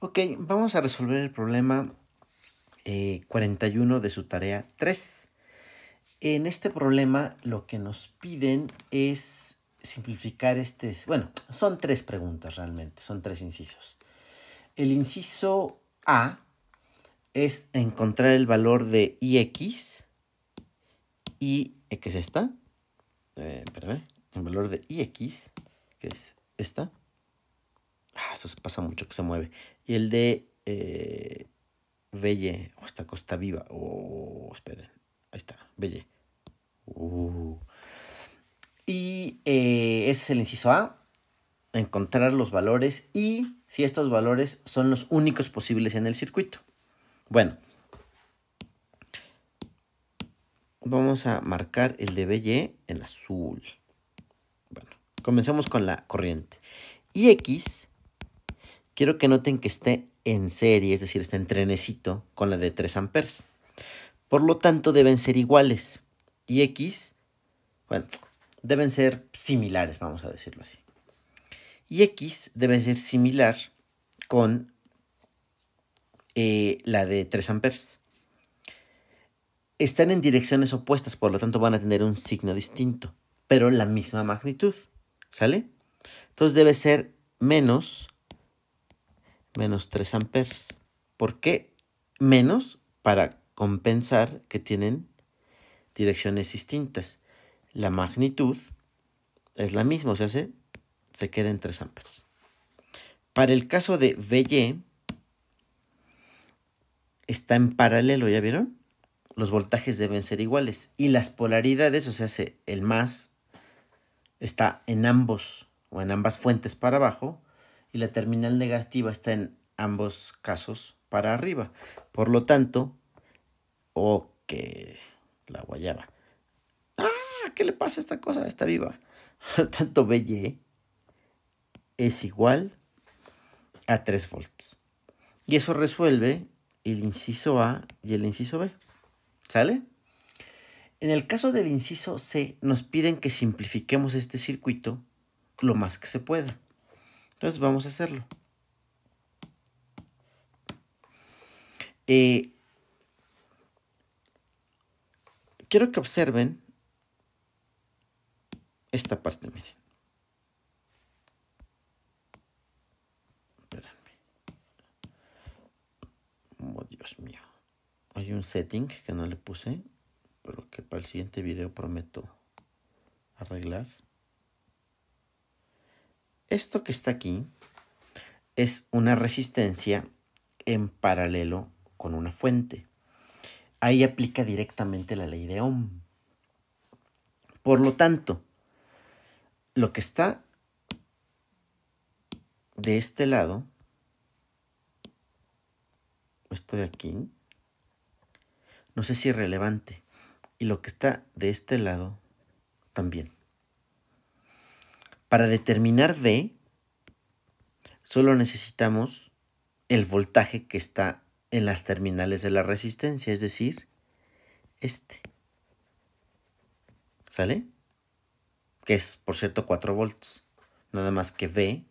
Ok, vamos a resolver el problema 41 eh, de su tarea 3. En este problema lo que nos piden es simplificar este... Bueno, son tres preguntas realmente, son tres incisos. El inciso A es encontrar el valor de ix y x eh, es esta, eh, el valor de ix, que es esta, Ah, eso pasa mucho, que se mueve. Y el de eh, Belle, o hasta Costa Viva. Oh, esperen. Ahí está, Belle. Uh. Y eh, ese es el inciso A encontrar los valores y si estos valores son los únicos posibles en el circuito. Bueno, vamos a marcar el de belle en azul. Bueno, comencemos con la corriente. Y X Quiero que noten que esté en serie, es decir, está en trenecito con la de 3 amperes. Por lo tanto, deben ser iguales. Y X, bueno, deben ser similares, vamos a decirlo así. Y X debe ser similar con eh, la de 3 amperes. Están en direcciones opuestas, por lo tanto van a tener un signo distinto, pero la misma magnitud. ¿Sale? Entonces debe ser menos menos 3 amperes. ¿Por qué? Menos para compensar que tienen direcciones distintas. La magnitud es la misma, o sea, se, queda en 3 amperes. Para el caso de VY, está en paralelo, ¿ya vieron? Los voltajes deben ser iguales. Y las polaridades, o sea, el más está en ambos o en ambas fuentes para abajo y la terminal negativa está en ambos casos para arriba. Por lo tanto, o que la guayaba. ¡Ah! ¿Qué le pasa a esta cosa? Está viva. Por tanto, BY es igual a 3 volts. Y eso resuelve el inciso A y el inciso B. ¿Sale? En el caso del inciso C, nos piden que simplifiquemos este circuito lo más que se pueda. Entonces vamos a hacerlo. Eh, quiero que observen esta parte, miren. Oh, Dios mío. Hay un setting que no le puse, pero que para el siguiente video prometo arreglar. Esto que está aquí es una resistencia en paralelo con una fuente. Ahí aplica directamente la ley de Ohm. Por lo tanto, lo que está de este lado, esto de aquí, no sé si es relevante, y lo que está de este lado también. Para determinar V, solo necesitamos el voltaje que está en las terminales de la resistencia, es decir, este. ¿Sale? Que es, por cierto, 4 volts. Nada más que V,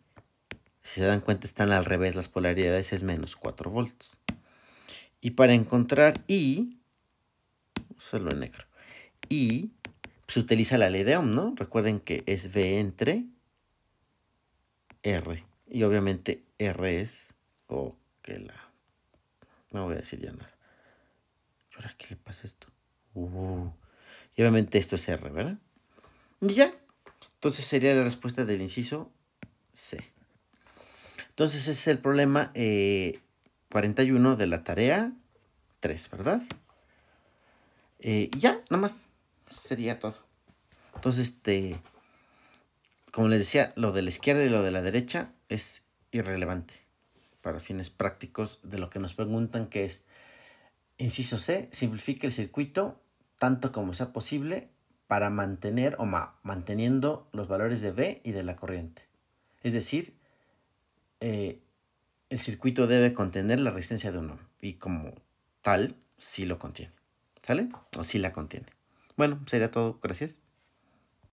si se dan cuenta, están al revés las polaridades, es menos 4 volts. Y para encontrar I, solo en negro, I se utiliza la ley de Ohm, ¿no? Recuerden que es V entre R. Y obviamente R es... o que la... No voy a decir ya nada. ahora qué le pasa esto? Uh. y obviamente esto es R, ¿verdad? Y ya. Entonces sería la respuesta del inciso C. Entonces ese es el problema 41 eh, de la tarea 3, ¿verdad? Eh, ya, nada más sería todo. Entonces, este, como les decía, lo de la izquierda y lo de la derecha es irrelevante para fines prácticos de lo que nos preguntan que es, inciso C, simplifique el circuito tanto como sea posible para mantener o manteniendo los valores de B y de la corriente. Es decir, eh, el circuito debe contener la resistencia de uno y como tal, sí lo contiene. ¿Sale? O sí la contiene. Bueno, sería todo. Gracias.